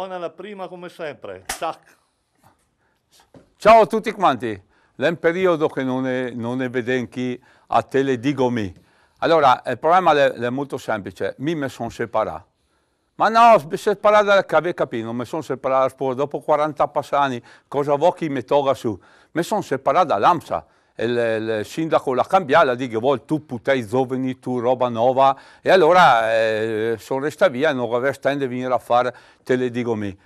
Buona la prima come sempre. Tac. Ciao a tutti quanti. È un periodo che non è, non ne vedo chi a Teledigomi. Allora, il problema è, è molto semplice. Mi mi sono separato. Ma no, separato dal cave capino, mi sono separato dal sport. Dopo 40 passani, cosa vuoi che mi toga su? Mi sono separato dall'AMSA il, sindaco La Cambiala dice vuole tu putai giovani, tu roba nuova e allora eh, sono resta via e non avresti tempo di venire a fare te le dico me.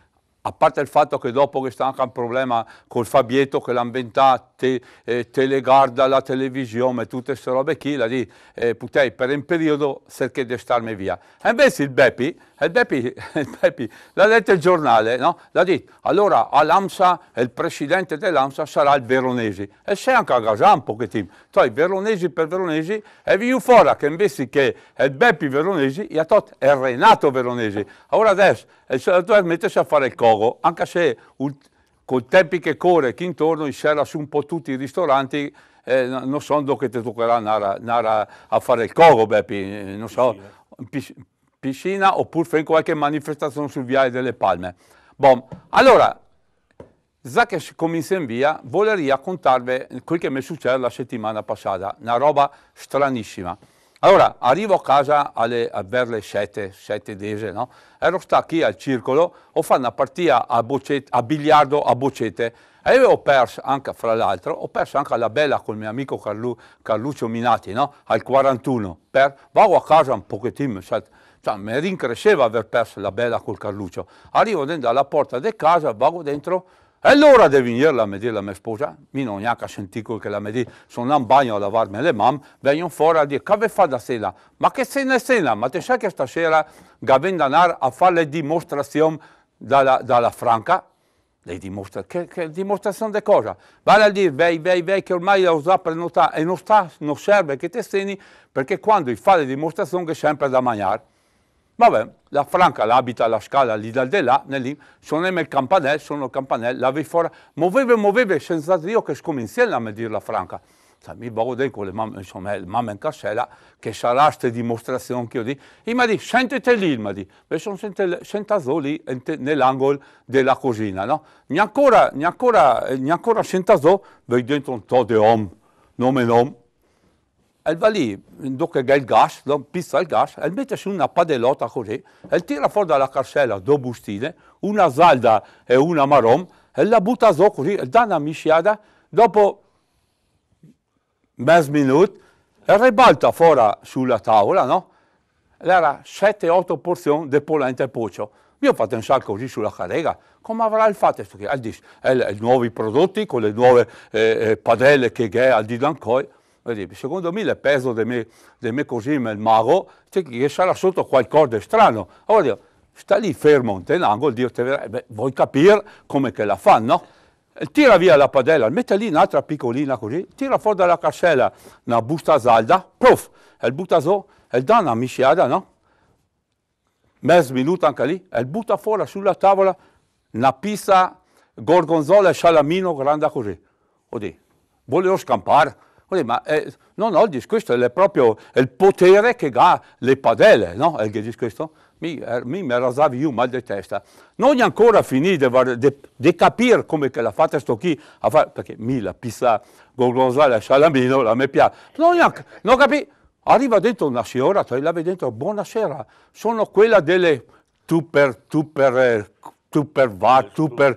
A parte il fatto che dopo che sta anche un problema col Fabietto che l'ha inventato te, eh, teleguarda la televisione, tutte queste robe qui, la di, eh, potei per un periodo cercare di starmi via. E invece il Beppi, il Beppi, il Beppi l'ha letto il giornale, no? L'ha detto, allora all'AMSA, il presidente dell'AMSA sarà il Veronesi. E sei anche a Gasà un pochettino, tra i Veronesi per Veronesi, e vi fuori che invece che il Beppi Veronesi, gli ha tolto è Renato Veronesi. Ora adesso, il senatore mettesse a fare il cogo, anche se... Con tempi che corre qui intorno, in sera su un po' tutti i ristoranti, eh, non so dove ti toccherà andare, andare, a fare il cogo, Beppi, eh, non so, piscina, piscina oppure fare qualche manifestazione sul Viale delle Palme. Bon, allora, Zakesh via, vorrei raccontarvi quel che mi è successo la settimana passata, una roba stranissima. Allora, arrivo a casa alle, a ver le 7, sette dese, no? Ero stato qui al circolo, ho fatto una partita a, boccette, a biliardo a boccette e ho perso anche, fra l'altro, ho perso anche la bella con il mio amico Carlu, Carluccio Minati, no? Al 41, per, vado a casa un pochettino, cioè, cioè, mi rincresceva aver perso la bella col Carluccio. Arrivo dentro alla porta di casa, vado dentro, e allora deve venire la me la mia sposa, mi non è che sentito che la me sono in bagno a lavarmi le mamme, vengono fuori a dire, che vi fa da sera? Ma che se è sera? Ma te sai che stasera Gavin Danar a fare le dimostrazioni dalla, dalla Franca? Le dimostra, che, che dimostrazione di cosa? Vale a dire, vei, vei, vei, che ormai l'ho già prenotata e non, sta, non serve che te segni perché quando fai le dimostrazioni che sempre da mangiare. Vabbè, la Franca, l'abita, la scala, lì dal di là, lì, suoniamo il campanello, sono il campanello, la fora, muoveva, muoveva, senza io che scominciamo a dire la Franca. Cioè, mi bode con le mamme, insomma, le mamme in cassella, che sarà questa dimostrazione che io dico. E mi dice, sentite lì, mi dice, sono sentato lì nell'angolo della cucina, no? Ne ancora, ne ancora, ne ancora sentato, vedo dentro un po' di uomo, nome e nome, e va aller, donc elle gâche, donc pizza il gas, e mette su una padellota così, e tira fuori dalla carcella due bustine, una salda e una marron, e la butta su così, dà una mischiata, dopo mezzo minuto, e ribalta fuori sulla tavola, no? Era 7-8 porzioni di polenta e pocio. Io ho fatto un salto così sulla carrega, come avrà il fatto questo qui? Al i nuovi prodotti con le nuove eh, eh padelle che è al di Dancoi. Dire, secondo me il peso del mio, del il mago, c'è che sarà sotto qualcosa di strano. Allora dico, sta lì fermo in un angolo, Dio ti verrà, vuoi capire come che la fanno, Tira via la padella, mette lì un'altra piccolina così, tira fuori dalla cascella una busta salda, prof, e butta su, e dà una misciata, no? Mezzo minuto anche lì, e butta fuori sulla tavola una pizza gorgonzola e salamino grande così. Oddio, volevo scampare ma eh, no, no, il disgusto è proprio il potere che ha le padelle, no? È dice questo? Mi, er, mi rasavi io mal di testa. Non è ancora finito di capire come che l'ha fatta sto chi, a fare, perché mi la pizza gorgonzola, la salamino, la me piace. Non, è, non capì. Arriva dentro una signora, la vede dentro, buonasera, sono quella delle tu per, tu per, eh, tu per va, tu per...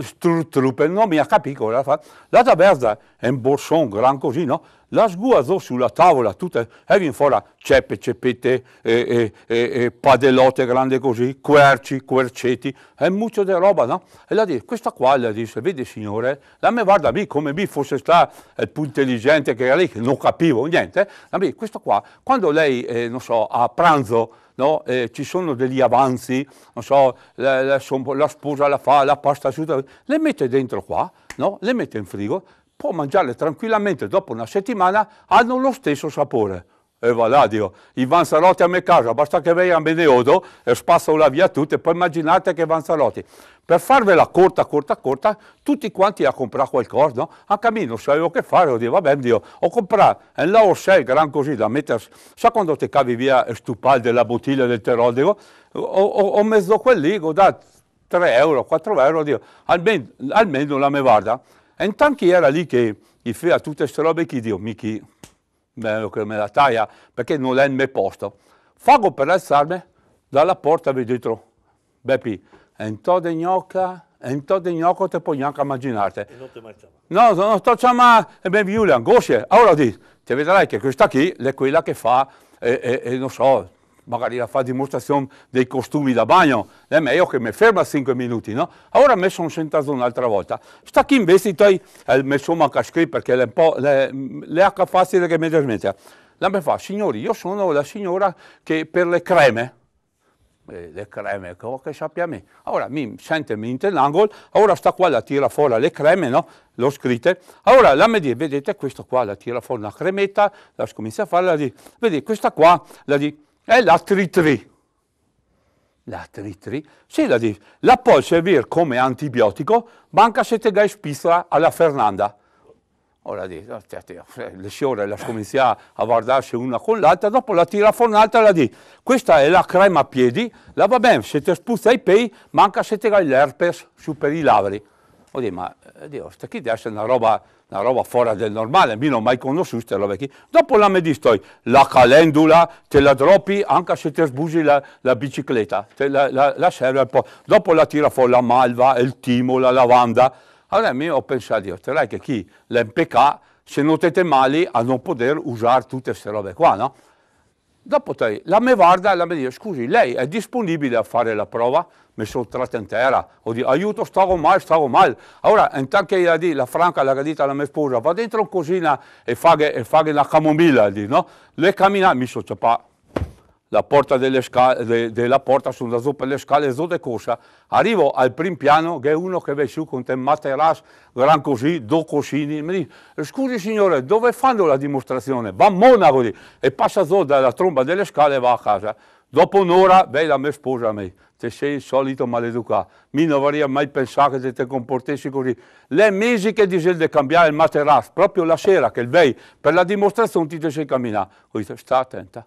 Sturtruppen, non mi ha capito, la, la taverna è un borsone, gran così, no? La sguazzò sulla tavola, tutte, e eh, viene fuori ceppe, ceppette, e, e, e, padelotte grandi così, querci, querceti, è molto di roba, no? E la dice, questa qua, le dice, vedi signore, la me guarda mi come mi fosse sta il più intelligente che era lì, che non capivo niente, la me, questa qua, quando lei, eh, non so, a pranzo, no? eh, ci sono degli avanzi, non so, la, la, la sposa la fa, la pasta asciutta, le mette dentro qua, no? le mette in frigo, può mangiarle tranquillamente dopo una settimana, hanno lo stesso sapore. E va là, dico, i Vanzarotti a me casa, basta che venga Beneodo e spassano la via tutti, e poi immaginate che Vanzarotti. Per farvela corta, corta, corta, tutti quanti a comprare qualcosa, no? Anche a me non sapevo che fare, ho detto, vabbè, Dio, ho comprato, e là ho sei gran così da mettere, sa quando ti cavi via e stupal della bottiglia del terol, dico, ho, ho, ho messo quel lì, ho dato 3 euro, 4 euro, dico, almeno, almeno la me guarda. E intanto era lì che gli a tutte queste robe, chi dico, mica che me la taglia perché non è il mio posto. Fago per alzarmi dalla porta vi dietro. Beppi, entrò di gnocca, entrò di gnocca, te puoi neanche immaginarti. No, non sto chiamando, e mi viene l'angoscia. Allora dici, ti vedrai che questa qui è quella che fa, e, e, e non so, magari la fa dimostrazione dei costumi da bagno, è meglio che mi ferma 5 minuti, no? Allora mi sono sentato un'altra volta. Sta chi investito, eh, mi sono anche scritto perché è un po' le, le H facile che mi trasmette. La mi fa, signori, io sono la signora che per le creme, eh, le creme, che sappia me, Allora mi sente in l'angolo, ora sta qua la tira fuori le creme, no? L'ho scritta. Allora la mi dice, vedete, questa qua la tira fuori una cremetta, la comincia a fare, la dice, vedi, questa qua, la dice, è la tritri. La tritri? Sì, la, dice. la può servire come antibiotico, banca se te gai spistra alla Fernanda. Ora dice, eh, le signore la comincia a guardarsi una con l'altra, dopo la tira fuori un'altra e la dice, questa è la crema a piedi, la va bene, se ti spuzza i pei, manca se te gai l'herpes superilavri ho detto, ma eh, Dio, sta qui deve essere una roba, una roba fuori del normale, io non ho mai conosciuto queste robe qui. Dopo la mi la calendula te la droppi anche se ti sbusi la, la bicicletta, te la, la, la serve un po'. Dopo la tira fuori la malva, il timo, la lavanda. Allora io ho pensato, io, che chi l'MPK, se non te male, a non poter usare tutte queste robe qua, no? Dopo te, la me guarda e la mi dice, scusi, lei è disponibile a fare la prova? Mi sono tratta in terra, ho detto, aiuto, stavo male, stavo male. Allora, intanto che io, la Franca, la gadita, la mia sposa, va dentro in cucina e fa, una camomilla, no? Le camminate, mi sono ciappato la porta delle scale, de, della porta sono andato per le scale dove cosa? Arrivo al primo piano che uno che vede su con un materasso gran così, due cosini, mi dice scusi signore dove fanno la dimostrazione? Va a Monaco lì. e passa dalla tromba delle scale e va a casa. Dopo un'ora vedi la mia sposa a me, te sei il solito maleducato, mi non avrei mai pensato che ti comportessi così. Le mesi che dice di cambiare il materasso, proprio la sera che il vei per la dimostrazione ti sei camminato, ho detto sta attenta.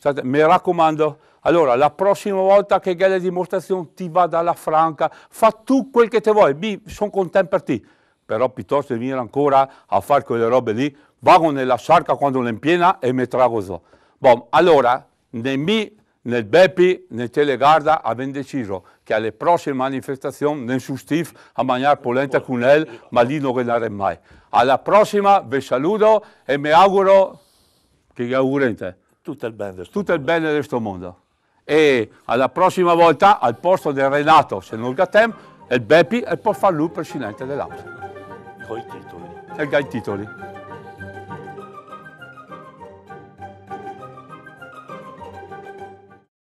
State, mi raccomando, allora la prossima volta che hai la dimostrazione ti va dalla franca, fa tu quel che ti vuoi, sono contento per te. Però piuttosto di venire ancora a fare quelle robe lì, vado nella sarca quando è piena e mi trago so. Bom, allora, né mi, né Beppi, né Telegarda abbiamo deciso che alle prossime manifestazioni nessun Steve a mangiare polenta con lei, ma lì non guadagnare mai. Alla prossima, vi saluto e mi auguro che augurente. Tutto il bene Tutto il bene di questo mondo. E alla prossima volta, al posto del Renato se non il il Beppi e può far lui presidente dell'Aula. Con i titoli. E i titoli.